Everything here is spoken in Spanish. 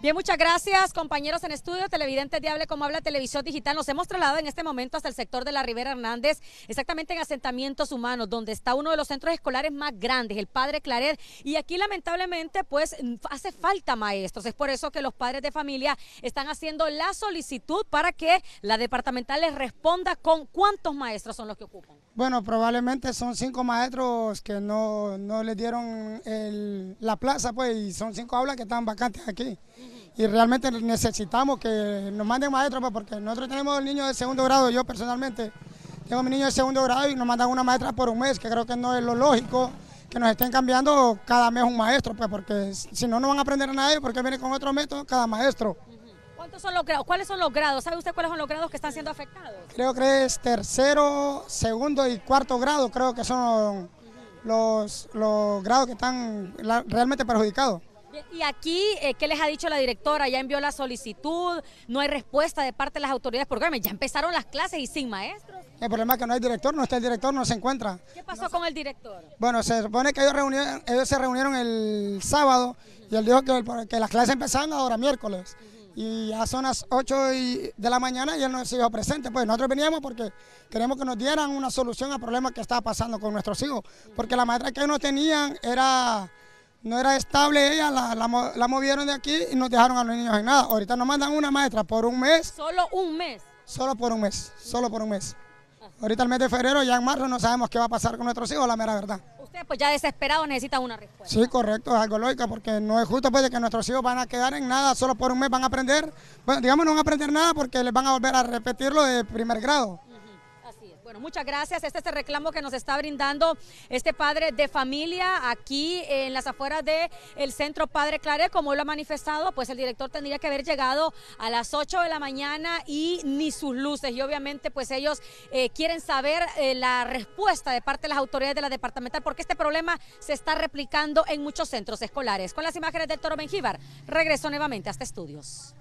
Bien, muchas gracias, compañeros en estudio, televidentes Diable Como Habla Televisión Digital. Nos hemos trasladado en este momento hasta el sector de la Rivera Hernández, exactamente en asentamientos humanos, donde está uno de los centros escolares más grandes, el Padre Claret. Y aquí, lamentablemente, pues hace falta maestros. Es por eso que los padres de familia están haciendo la solicitud para que la departamental les responda con cuántos maestros son los que ocupan. Bueno, probablemente son cinco maestros que no, no les dieron la plaza, pues, y son cinco aulas que están vacantes aquí y realmente necesitamos que nos manden maestros pues, porque nosotros tenemos el niño de segundo grado, yo personalmente tengo mi niño de segundo grado y nos mandan una maestra por un mes, que creo que no es lo lógico que nos estén cambiando cada mes un maestro, pues porque si no, no van a aprender a nadie porque viene con otro método cada maestro. ¿Cuántos son los grados? ¿Cuáles son los grados? ¿Sabe usted cuáles son los grados que están siendo afectados? Creo que es tercero, segundo y cuarto grado, creo que son los grados que están realmente perjudicados. Y aquí, eh, ¿qué les ha dicho la directora? Ya envió la solicitud, no hay respuesta de parte de las autoridades, porque ya empezaron las clases y sin maestros. El problema es que no hay director, no está el director, no se encuentra. ¿Qué pasó con el director? Bueno, se supone que ellos, se reunieron el sábado y él dijo que, las clases empezaban ahora miércoles. y ya son las 8 de la mañana y él no se hizo presente. Pues nosotros veníamos porque queremos que nos dieran una solución al problema que estaba pasando con nuestros hijos, porque la maestra que ellos no tenían era no era estable ella, la, la, movieron de aquí y nos dejaron a los niños en nada. Ahorita nos mandan una maestra por un mes. ¿Solo un mes? Solo por un mes, solo por un mes. Ah. Ahorita el mes de febrero, ya en marzo, no sabemos qué va a pasar con nuestros hijos, la mera verdad. Usted pues ya desesperado necesita una respuesta. Sí, correcto, es algo lógico, porque no es justo pues que nuestros hijos van a quedar en nada, solo por un mes van a aprender, bueno, digamos no van a aprender nada porque les van a volver a repetirlo de primer grado muchas gracias. Este es el reclamo que nos está brindando este padre de familia aquí en las afueras del el centro Padre Claret. Como lo ha manifestado, pues el director tendría que haber llegado a las 8 de la mañana y ni sus luces. Y obviamente, pues ellos eh, quieren saber eh, la respuesta de parte de las autoridades de la departamental, porque este problema se está replicando en muchos centros escolares. Con las imágenes del Toro Benjívar regreso nuevamente a este estudios.